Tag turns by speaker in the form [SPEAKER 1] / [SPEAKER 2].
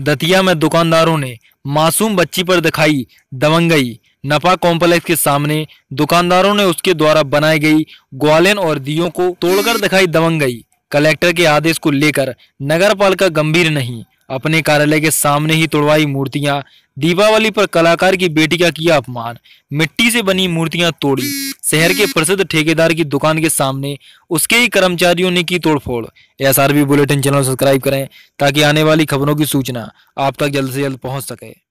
[SPEAKER 1] दतिया में दुकानदारों ने मासूम बच्ची पर दिखाई दबंगई नपा कॉम्प्लेक्स के सामने दुकानदारों ने उसके द्वारा बनाई गई ग्वालियन और दियो को तोड़कर दिखाई दबंगई कलेक्टर के आदेश को लेकर नगर पालिका गंभीर नहीं अपने कार्यालय के सामने ही तोड़वाई मूर्तियां दीपावली पर कलाकार की बेटी का किया अपमान मिट्टी से बनी मूर्तियां तोड़ी शहर के प्रसिद्ध ठेकेदार की दुकान के सामने उसके ही कर्मचारियों ने की तोड़फोड़ एसआरबी बुलेटिन चैनल सब्सक्राइब करें ताकि आने वाली खबरों की सूचना आप तक जल्द से जल्द पहुंच सके